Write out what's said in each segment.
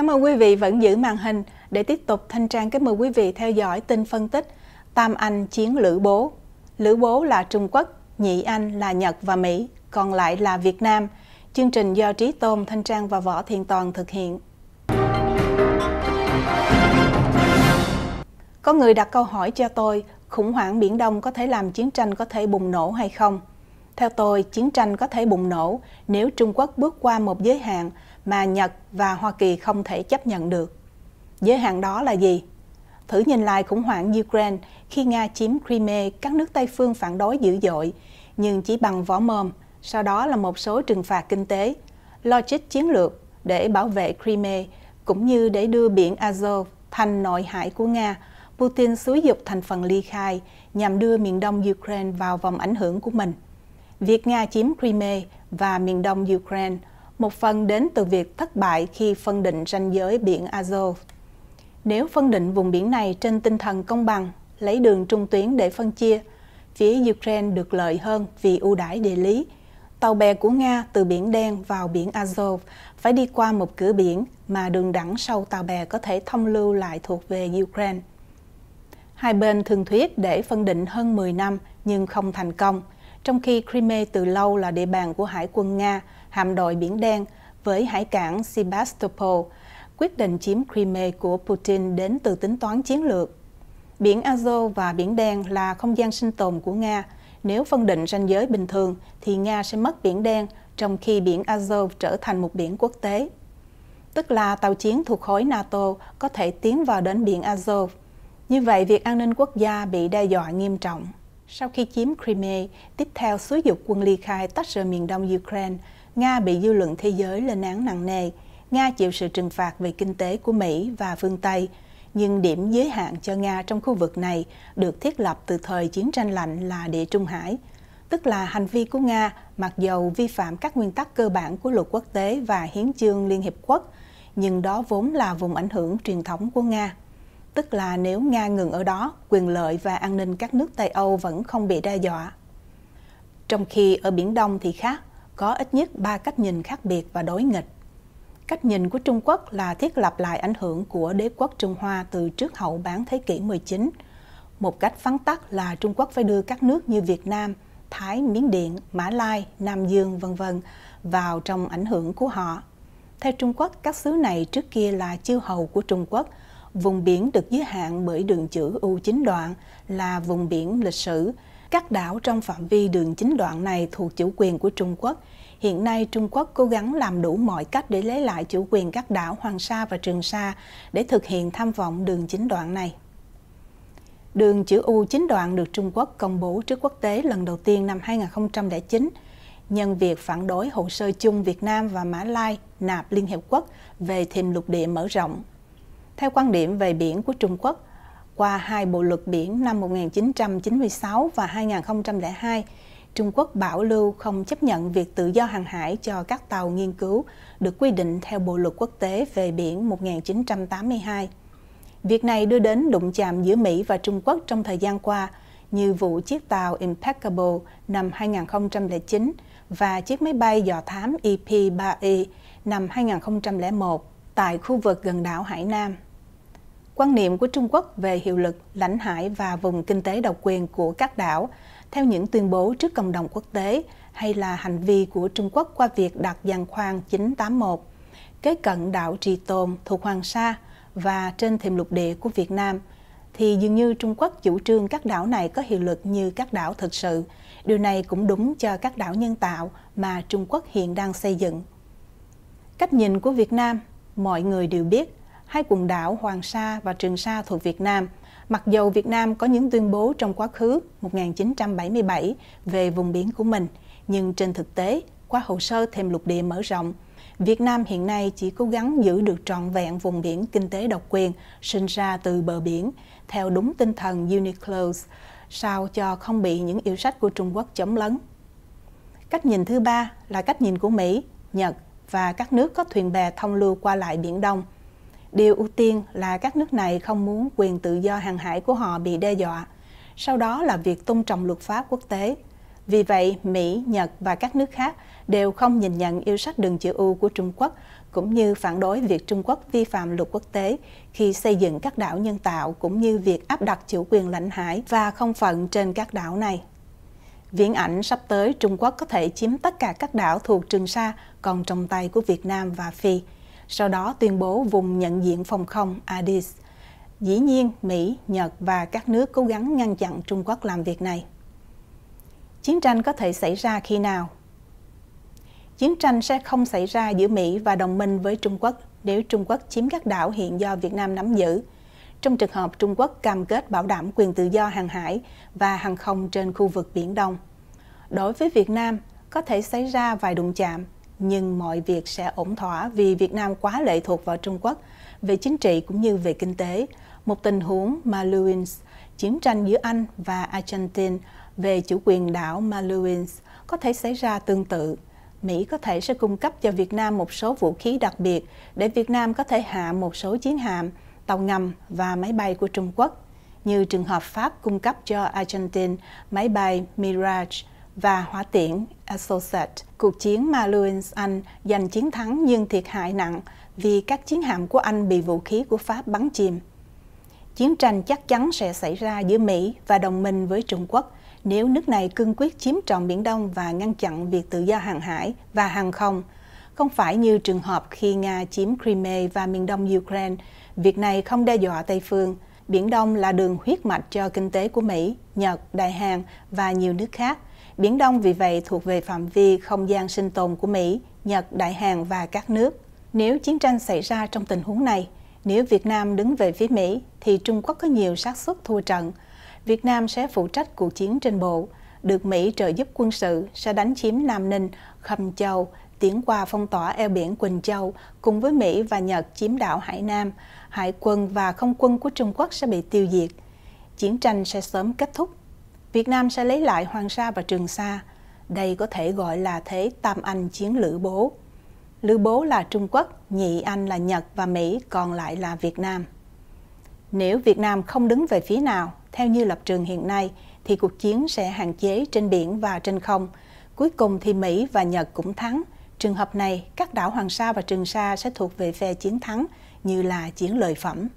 Cảm ơn quý vị vẫn giữ màn hình để tiếp tục Thanh Trang kính mời quý vị theo dõi tin phân tích Tam Anh chiến Lữ Bố. Lữ Bố là Trung Quốc, Nhị Anh là Nhật và Mỹ, còn lại là Việt Nam. Chương trình do Trí Tôn, Thanh Trang và Võ Thiện Toàn thực hiện. Có người đặt câu hỏi cho tôi, khủng hoảng Biển Đông có thể làm chiến tranh có thể bùng nổ hay không? Theo tôi, chiến tranh có thể bùng nổ nếu Trung Quốc bước qua một giới hạn mà Nhật và Hoa Kỳ không thể chấp nhận được. Giới hạn đó là gì? Thử nhìn lại khủng hoảng Ukraine khi Nga chiếm Crimea, các nước Tây phương phản đối dữ dội, nhưng chỉ bằng vỏ mồm, sau đó là một số trừng phạt kinh tế, logic chiến lược để bảo vệ Crimea cũng như để đưa biển Azov thành nội hải của Nga, Putin xúi dục thành phần ly khai nhằm đưa miền đông Ukraine vào vòng ảnh hưởng của mình. Việc Nga chiếm Crimea và miền đông Ukraine một phần đến từ việc thất bại khi phân định ranh giới biển Azov. Nếu phân định vùng biển này trên tinh thần công bằng, lấy đường trung tuyến để phân chia, phía Ukraine được lợi hơn vì ưu đãi địa lý. Tàu bè của Nga từ biển đen vào biển Azov phải đi qua một cửa biển mà đường đẳng sau tàu bè có thể thông lưu lại thuộc về Ukraine. Hai bên thường thuyết để phân định hơn 10 năm nhưng không thành công – trong khi Crimea từ lâu là địa bàn của Hải quân Nga, hạm đội Biển Đen với hải cảng Sebastopol. Quyết định chiếm Crimea của Putin đến từ tính toán chiến lược. Biển Azov và Biển Đen là không gian sinh tồn của Nga. Nếu phân định ranh giới bình thường thì Nga sẽ mất Biển Đen, trong khi Biển Azov trở thành một biển quốc tế. Tức là tàu chiến thuộc khối NATO có thể tiến vào đến Biển Azov. Như vậy, việc an ninh quốc gia bị đe dọa nghiêm trọng. Sau khi chiếm Crimea, tiếp theo xúi dục quân ly khai tách rời miền đông Ukraine, Nga bị dư luận thế giới lên án nặng nề. Nga chịu sự trừng phạt về kinh tế của Mỹ và phương Tây, nhưng điểm giới hạn cho Nga trong khu vực này được thiết lập từ thời chiến tranh lạnh là Địa Trung Hải, tức là hành vi của Nga mặc dầu vi phạm các nguyên tắc cơ bản của luật quốc tế và hiến chương Liên Hiệp Quốc, nhưng đó vốn là vùng ảnh hưởng truyền thống của Nga tức là nếu Nga ngừng ở đó, quyền lợi và an ninh các nước Tây Âu vẫn không bị đe dọa. Trong khi ở Biển Đông thì khác, có ít nhất ba cách nhìn khác biệt và đối nghịch. Cách nhìn của Trung Quốc là thiết lập lại ảnh hưởng của đế quốc Trung Hoa từ trước hậu bán thế kỷ 19. Một cách phán tắc là Trung Quốc phải đưa các nước như Việt Nam, Thái, Miến Điện, Mã Lai, Nam Dương, vân vân vào trong ảnh hưởng của họ. Theo Trung Quốc, các xứ này trước kia là chiêu hầu của Trung Quốc – Vùng biển được giới hạn bởi đường chữ u chính đoạn là vùng biển lịch sử. Các đảo trong phạm vi đường chính đoạn này thuộc chủ quyền của Trung Quốc. Hiện nay, Trung Quốc cố gắng làm đủ mọi cách để lấy lại chủ quyền các đảo Hoàng Sa và Trường Sa để thực hiện tham vọng đường chính đoạn này. Đường chữ U chính đoạn được Trung Quốc công bố trước quốc tế lần đầu tiên năm 2009 nhân việc phản đối hồ sơ chung Việt Nam và Mã Lai nạp Liên Hiệp Quốc về thềm lục địa mở rộng theo quan điểm về biển của Trung Quốc, qua hai bộ luật biển năm 1996 và 2002, Trung Quốc bảo lưu không chấp nhận việc tự do hàng hải cho các tàu nghiên cứu được quy định theo Bộ luật quốc tế về biển 1982. Việc này đưa đến đụng chạm giữa Mỹ và Trung Quốc trong thời gian qua, như vụ chiếc tàu Impeccable năm 2009 và chiếc máy bay dò thám EP-3E e năm 2001 tại khu vực gần đảo Hải Nam quan niệm của Trung Quốc về hiệu lực, lãnh hải và vùng kinh tế độc quyền của các đảo, theo những tuyên bố trước cộng đồng quốc tế hay là hành vi của Trung Quốc qua việc đặt giàn khoan 981 kế cận đảo Trì Tồn thuộc Hoàng Sa và trên thềm lục địa của Việt Nam, thì dường như Trung Quốc chủ trương các đảo này có hiệu lực như các đảo thực sự. Điều này cũng đúng cho các đảo nhân tạo mà Trung Quốc hiện đang xây dựng. Cách nhìn của Việt Nam, mọi người đều biết hai quần đảo Hoàng Sa và Trường Sa thuộc Việt Nam. Mặc dù Việt Nam có những tuyên bố trong quá khứ 1977 về vùng biển của mình, nhưng trên thực tế, qua hồ sơ thêm lục địa mở rộng, Việt Nam hiện nay chỉ cố gắng giữ được trọn vẹn vùng biển kinh tế độc quyền sinh ra từ bờ biển, theo đúng tinh thần Uniclos, sao cho không bị những yêu sách của Trung Quốc chống lấn. Cách nhìn thứ ba là cách nhìn của Mỹ, Nhật và các nước có thuyền bè thông lưu qua lại Biển Đông – Điều ưu tiên là các nước này không muốn quyền tự do hàng hải của họ bị đe dọa, sau đó là việc tôn trọng luật pháp quốc tế. Vì vậy, Mỹ, Nhật và các nước khác đều không nhìn nhận yêu sách đường chữ U của Trung Quốc, cũng như phản đối việc Trung Quốc vi phạm luật quốc tế khi xây dựng các đảo nhân tạo cũng như việc áp đặt chủ quyền lãnh hải và không phận trên các đảo này. Viễn ảnh sắp tới Trung Quốc có thể chiếm tất cả các đảo thuộc Trường Sa còn trong tay của Việt Nam và Phi sau đó tuyên bố vùng nhận diện phòng không Adis Dĩ nhiên, Mỹ, Nhật và các nước cố gắng ngăn chặn Trung Quốc làm việc này. Chiến tranh có thể xảy ra khi nào? Chiến tranh sẽ không xảy ra giữa Mỹ và đồng minh với Trung Quốc nếu Trung Quốc chiếm các đảo hiện do Việt Nam nắm giữ. Trong trường hợp Trung Quốc cam kết bảo đảm quyền tự do hàng hải và hàng không trên khu vực Biển Đông. Đối với Việt Nam, có thể xảy ra vài đụng chạm, nhưng mọi việc sẽ ổn thỏa vì Việt Nam quá lệ thuộc vào Trung Quốc về chính trị cũng như về kinh tế. Một tình huống Malouines, chiến tranh giữa Anh và Argentina về chủ quyền đảo Malouines có thể xảy ra tương tự. Mỹ có thể sẽ cung cấp cho Việt Nam một số vũ khí đặc biệt để Việt Nam có thể hạ một số chiến hạm, tàu ngầm và máy bay của Trung Quốc, như trường hợp Pháp cung cấp cho Argentina máy bay Mirage và hỏa tiễn Associate. Cuộc chiến Malouins Anh giành chiến thắng nhưng thiệt hại nặng vì các chiến hạm của Anh bị vũ khí của Pháp bắn chìm. Chiến tranh chắc chắn sẽ xảy ra giữa Mỹ và đồng minh với Trung Quốc nếu nước này cương quyết chiếm trọn Biển Đông và ngăn chặn việc tự do hàng hải và hàng không. Không phải như trường hợp khi Nga chiếm Crimea và miền đông Ukraine, việc này không đe dọa Tây phương. Biển Đông là đường huyết mạch cho kinh tế của Mỹ, Nhật, Đại Hàn và nhiều nước khác – Biển Đông vì vậy thuộc về phạm vi không gian sinh tồn của Mỹ, Nhật, Đại Hàn và các nước. Nếu chiến tranh xảy ra trong tình huống này, nếu Việt Nam đứng về phía Mỹ thì Trung Quốc có nhiều xác suất thua trận. Việt Nam sẽ phụ trách cuộc chiến trên bộ, được Mỹ trợ giúp quân sự sẽ đánh chiếm Nam Ninh, Khâm Châu, tiến qua phong tỏa eo biển Quỳnh Châu cùng với Mỹ và Nhật chiếm đảo Hải Nam, hải quân và không quân của Trung Quốc sẽ bị tiêu diệt. Chiến tranh sẽ sớm kết thúc Việt Nam sẽ lấy lại Hoàng Sa và Trường Sa. Đây có thể gọi là thế Tam Anh chiến Lữ Bố. Lữ Bố là Trung Quốc, Nhị Anh là Nhật và Mỹ, còn lại là Việt Nam. Nếu Việt Nam không đứng về phía nào, theo như lập trường hiện nay, thì cuộc chiến sẽ hạn chế trên biển và trên không. Cuối cùng thì Mỹ và Nhật cũng thắng. Trường hợp này, các đảo Hoàng Sa và Trường Sa sẽ thuộc về phe chiến thắng, như là chiến lợi phẩm.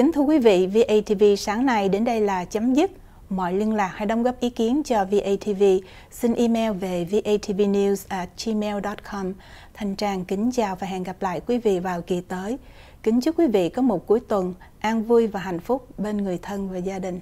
Kính thưa quý vị, VATV sáng nay đến đây là chấm dứt. Mọi liên lạc hay đóng góp ý kiến cho VATV, xin email về vatvnews@gmail.com. thành Trang kính chào và hẹn gặp lại quý vị vào kỳ tới. Kính chúc quý vị có một cuối tuần an vui và hạnh phúc bên người thân và gia đình.